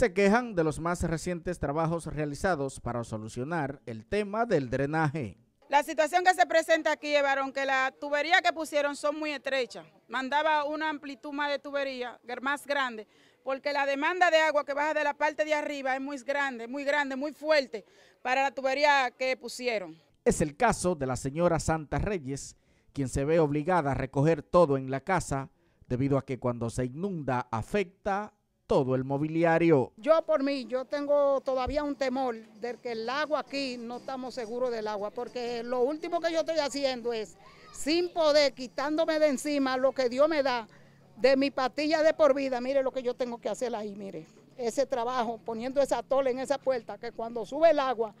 se quejan de los más recientes trabajos realizados para solucionar el tema del drenaje. La situación que se presenta aquí llevaron que la tubería que pusieron son muy estrechas. Mandaba una amplitud más de tubería, más grande, porque la demanda de agua que baja de la parte de arriba es muy grande, muy grande, muy fuerte para la tubería que pusieron. Es el caso de la señora Santa Reyes, quien se ve obligada a recoger todo en la casa debido a que cuando se inunda afecta todo el mobiliario. Yo por mí, yo tengo todavía un temor de que el agua aquí no estamos seguros del agua, porque lo último que yo estoy haciendo es, sin poder, quitándome de encima lo que Dios me da, de mi patilla de por vida, mire lo que yo tengo que hacer ahí, mire, ese trabajo, poniendo esa tola en esa puerta, que cuando sube el agua,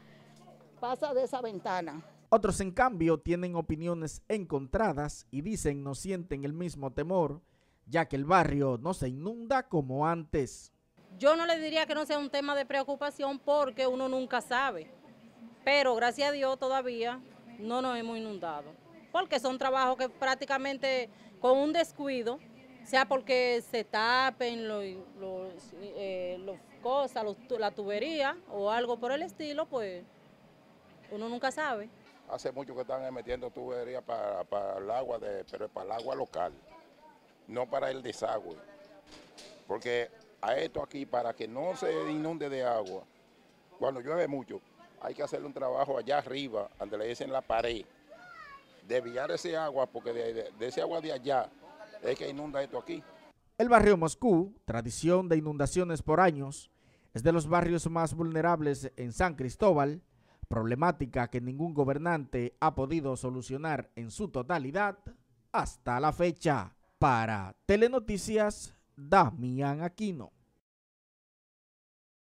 pasa de esa ventana. Otros, en cambio, tienen opiniones encontradas y dicen no sienten el mismo temor ya que el barrio no se inunda como antes. Yo no le diría que no sea un tema de preocupación porque uno nunca sabe, pero gracias a Dios todavía no nos hemos inundado, porque son trabajos que prácticamente con un descuido, sea porque se tapen los, los, eh, cosas, la tubería o algo por el estilo, pues uno nunca sabe. Hace mucho que están metiendo tuberías para el agua, de, pero para el agua local no para el desagüe. Porque a esto aquí, para que no se inunde de agua, cuando llueve mucho, hay que hacer un trabajo allá arriba, donde le dicen la pared, desviar ese agua, porque de, de ese agua de allá es que inunda esto aquí. El barrio Moscú, tradición de inundaciones por años, es de los barrios más vulnerables en San Cristóbal, problemática que ningún gobernante ha podido solucionar en su totalidad hasta la fecha para Telenoticias, Damián Aquino.